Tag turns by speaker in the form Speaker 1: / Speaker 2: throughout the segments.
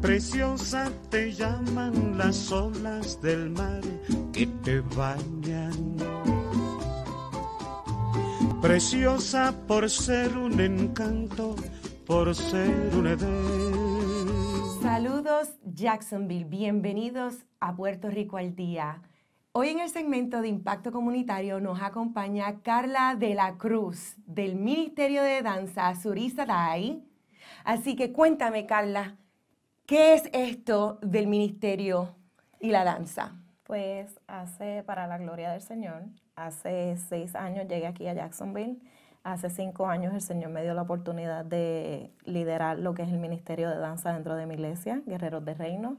Speaker 1: Preciosa te llaman las olas del mar que te bañan. Preciosa por ser un encanto, por ser un edén. Saludos Jacksonville, bienvenidos a Puerto Rico al Día. Hoy en el segmento de Impacto Comunitario nos acompaña Carla de la Cruz del Ministerio de Danza Surisa Dai. Así que cuéntame, Carla, ¿Qué es esto del ministerio y la danza?
Speaker 2: Pues hace, para la gloria del Señor, hace seis años llegué aquí a Jacksonville. Hace cinco años el Señor me dio la oportunidad de liderar lo que es el Ministerio de Danza dentro de mi iglesia, Guerreros de Reino.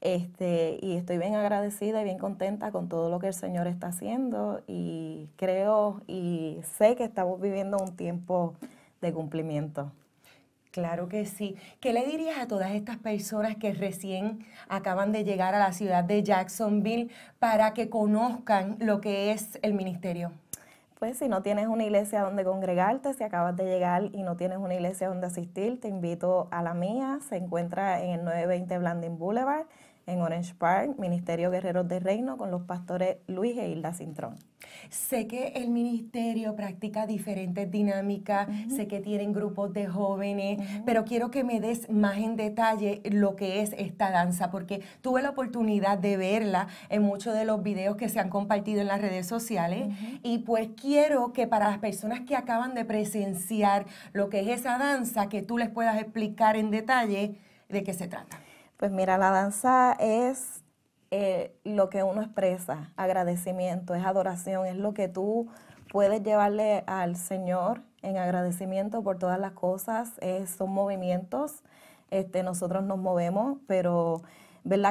Speaker 2: Este, y estoy bien agradecida y bien contenta con todo lo que el Señor está haciendo y creo y sé
Speaker 1: que estamos viviendo un tiempo
Speaker 2: de cumplimiento.
Speaker 1: Claro que sí. ¿Qué le dirías a todas estas personas que recién acaban de llegar a la ciudad de Jacksonville para que conozcan lo que es el ministerio? Pues si no tienes una
Speaker 2: iglesia donde congregarte, si acabas de llegar y no tienes una iglesia donde asistir, te invito a la mía. Se encuentra en el 920 Blanding Boulevard, en Orange Park, Ministerio Guerreros del Reino, con los pastores Luis e Hilda Cintrón.
Speaker 1: Sé que el ministerio practica diferentes dinámicas, sé que tienen grupos de jóvenes, pero quiero que me des más en detalle lo que es esta danza, porque tuve la oportunidad de verla en muchos de los videos que se han compartido en las redes sociales y pues quiero que para las personas que acaban de presenciar lo que es esa danza, que tú les puedas explicar en detalle de qué se trata. Pues mira, la danza es eh, lo
Speaker 2: que uno expresa, agradecimiento, es adoración, es lo que tú puedes llevarle al Señor en agradecimiento por todas las cosas, eh, son movimientos, este, nosotros nos movemos, pero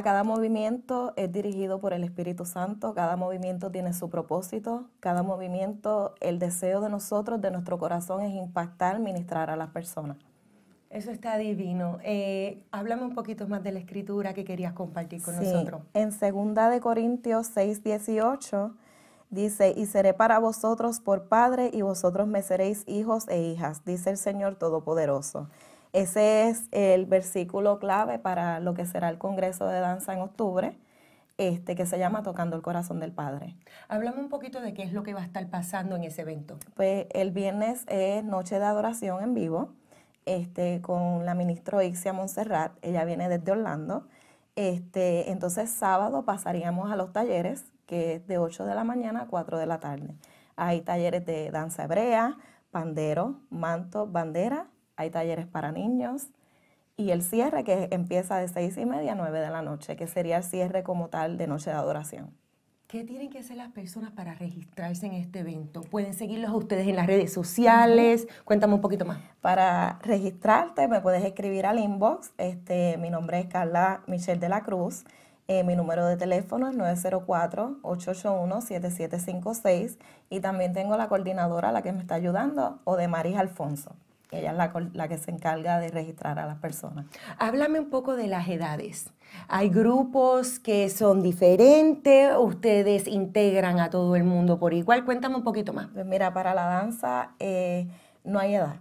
Speaker 2: cada movimiento es dirigido por el Espíritu Santo, cada movimiento tiene su propósito, cada movimiento, el deseo de nosotros, de nuestro corazón es impactar, ministrar a las personas.
Speaker 1: Eso está divino. Eh, háblame un poquito más de la escritura que querías compartir con nosotros. En
Speaker 2: 2 Corintios 6, 18 dice, y seré para vosotros por padre y vosotros me seréis hijos e hijas, dice el Señor Todopoderoso. Ese es el versículo clave para lo que será el Congreso de Danza en octubre. Este, que se
Speaker 1: llama Tocando el Corazón del Padre. Háblame un poquito de qué es lo que va a estar pasando en ese evento.
Speaker 2: Pues el viernes es Noche de Adoración en vivo. Este, con la ministra Ixia Montserrat, ella viene desde Orlando. Este, entonces sábado pasaríamos a los talleres, que es de 8 de la mañana a 4 de la tarde. Hay talleres de danza hebrea, pandero, manto, bandera, hay talleres para niños y el cierre que empieza de 6 y media a 9 de la noche, que sería el cierre como tal de Noche de Adoración.
Speaker 1: ¿Qué tienen que hacer las personas para registrarse en este evento? ¿Pueden seguirlos a ustedes en las redes sociales? Cuéntame un poquito más. Para registrarte me puedes escribir al
Speaker 2: inbox. Este, mi nombre es Carla Michelle de la Cruz. Eh, mi número de teléfono es 904-881-7756 y también tengo la coordinadora, la que me está ayudando, o de Maris Alfonso ella es la, que se encarga de registrar a las personas.
Speaker 1: Háblame un poco de las edades. ¿Hay grupos que son diferentes? ¿Ustedes integran a todo el mundo por igual? Cuéntame un poquito más. Pues mira, para la danza
Speaker 2: eh, no hay edad.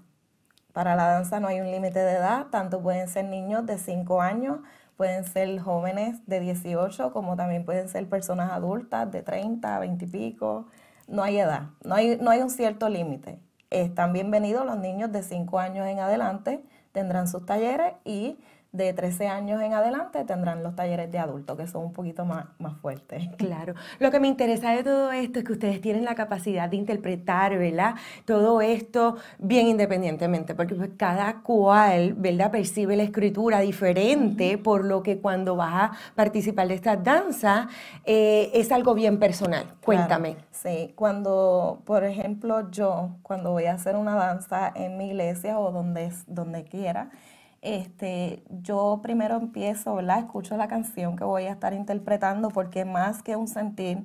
Speaker 2: Para la danza no hay un límite de edad, tanto pueden ser niños de 5 años, pueden ser jóvenes de 18, como también pueden ser personas adultas de 30, 20 y pico. No hay edad, no hay un cierto límite. Están bienvenidos los niños de 5 años en adelante, tendrán sus talleres y de 13 años en adelante tendrán los talleres de adultos, que son un poquito más, más fuertes.
Speaker 1: Claro. Lo que me interesa de todo esto es que ustedes tienen la capacidad de interpretar, ¿verdad? Todo esto bien independientemente, porque pues, cada cual, ¿verdad? Percibe la escritura diferente, por lo que cuando vas a participar de esta danza, eh, es algo bien personal. Cuéntame. Sí,
Speaker 2: cuando, por ejemplo, yo, cuando voy a hacer una danza en mi iglesia o donde, donde quiera, este, yo primero empiezo, Escucho la canción que voy a estar interpretando porque más que un sentir,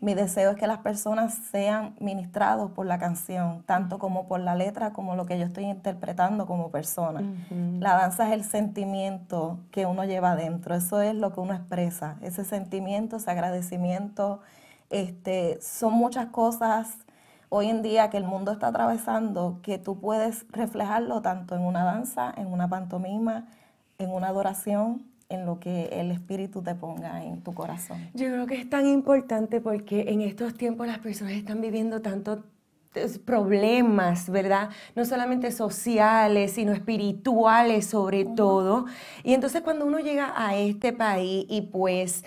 Speaker 2: mi deseo es que las personas sean ministrados por la canción, tanto como por la letra, como lo que yo estoy interpretando como persona. La danza es el sentimiento que uno lleva adentro, eso es lo que uno expresa, ese sentimiento, ese agradecimiento, este, son muchas cosas hoy en día que el mundo está atravesando, que tú puedes reflejarlo tanto en una danza, en una pantomima, en una adoración, en lo que el espíritu te ponga en tu corazón.
Speaker 1: Yo creo que es tan importante porque en estos tiempos las personas están viviendo tantos eh, problemas, ¿verdad? No solamente sociales, sino espirituales sobre todo. Y entonces cuando uno llega a este país y pues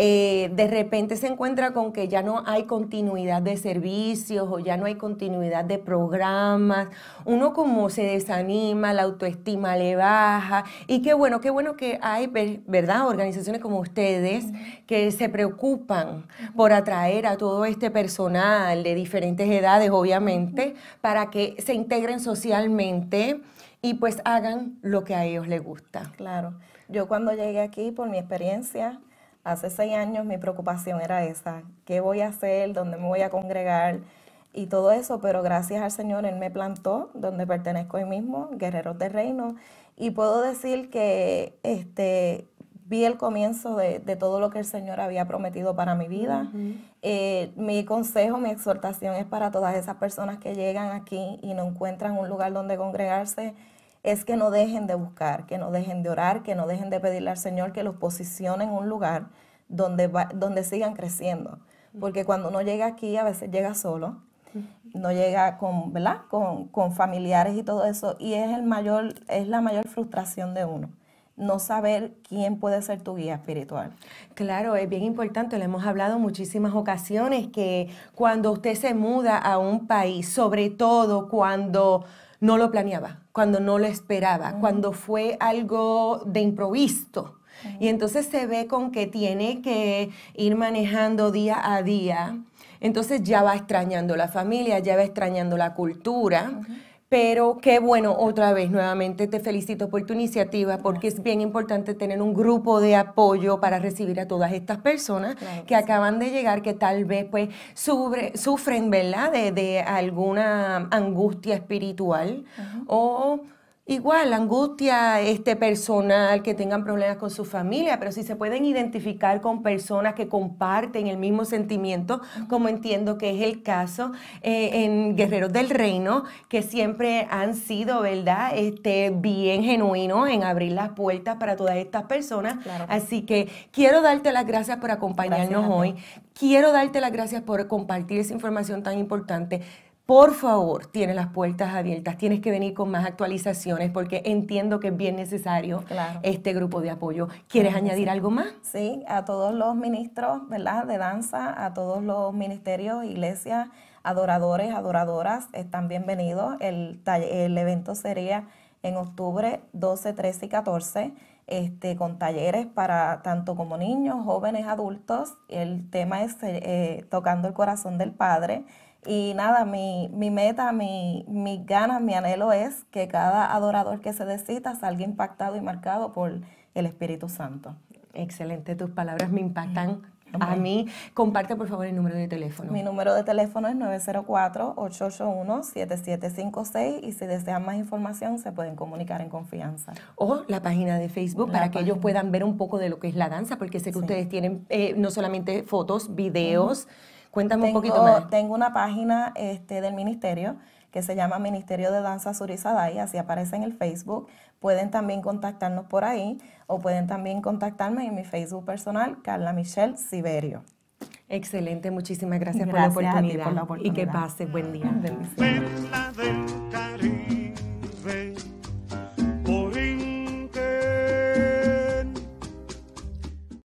Speaker 1: eh, de repente se encuentra con que ya no hay continuidad de servicios o ya no hay continuidad de programas, uno como se desanima, la autoestima le baja y qué bueno, qué bueno que hay, ¿verdad? Organizaciones como ustedes que se preocupan por atraer a todo este personal de diferentes edades, obviamente, para que se integren socialmente y pues hagan lo que a ellos les
Speaker 2: gusta. Claro. Yo
Speaker 1: cuando llegué aquí, por mi experiencia,
Speaker 2: Hace seis años mi preocupación era esa, ¿qué voy a hacer? ¿Dónde me voy a congregar? Y todo eso, pero gracias al Señor Él me plantó donde pertenezco hoy mismo, Guerreros de Reino. Y puedo decir que este, vi el comienzo de, todo lo que el Señor había prometido para mi vida. Eh, mi consejo, mi exhortación es para todas esas personas que llegan aquí y no encuentran un lugar donde congregarse es que no dejen de buscar, que no dejen de orar, que no dejen de pedirle al Señor que los posicione en un lugar donde, donde sigan creciendo. Porque cuando uno llega aquí, a veces llega solo, no llega con, ¿verdad? Con, con, familiares y todo eso, y es, el mayor, es la mayor frustración de uno
Speaker 1: no saber quién puede ser tu guía espiritual. Claro, es bien importante, Le hemos hablado muchísimas ocasiones, que cuando usted se muda a un país, sobre todo cuando no lo planeaba, cuando no lo esperaba, mm. cuando fue algo de improviso. Mm. Y entonces se ve con que tiene que ir manejando día a día. Entonces ya va extrañando la familia, ya va extrañando la cultura. Pero qué bueno, otra vez, nuevamente te felicito por tu iniciativa, porque es bien importante tener un grupo de apoyo para recibir a todas estas personas que acaban de llegar, que tal vez pues sufren, ¿verdad?, de, alguna angustia espiritual o Igual, angustia este, personal, que tengan problemas con su familia, pero si se pueden identificar con personas que comparten el mismo sentimiento, como entiendo que es el caso eh, en Guerreros del Reino, que siempre han sido, ¿verdad?, este, bien genuinos en abrir las puertas para todas estas personas. Así que quiero darte las gracias por acompañarnos hoy. Quiero darte las gracias por compartir esa información tan importante. Por favor, tienes las puertas abiertas, tienes que venir con más actualizaciones porque entiendo que es bien necesario este grupo de apoyo. ¿Quieres añadir algo más?
Speaker 2: Sí, a todos los ministros, ¿verdad? De danza, a todos los ministerios, iglesias, adoradores, adoradoras, están bienvenidos. El, el evento sería en octubre 12, 13 y 14. Este, con talleres para tanto como niños, jóvenes, adultos. El tema es eh, tocando el corazón del Padre. Y nada, mi, meta, mi, mis ganas, mi anhelo es que cada adorador que se decita salga impactado y marcado
Speaker 1: por el Espíritu Santo. Excelente, tus palabras me impactan a mí. Comparte por favor el número de teléfono. Mi número
Speaker 2: de teléfono es 904-881-7756 y si desean más información se pueden comunicar en confianza.
Speaker 1: O la página de Facebook para que ellos puedan ver un poco de lo que es la danza, porque sé que ustedes tienen eh, no solamente fotos, videos. Cuéntame un poquito más.
Speaker 2: Tengo una página este, del ministerio que se llama Ministerio de Danza y así aparece en el Facebook. Pueden también contactarnos por ahí o pueden también contactarme en mi Facebook personal, Carla Michelle Siberio.
Speaker 1: Excelente, muchísimas gracias, por, la oportunidad. Y que pase buen día.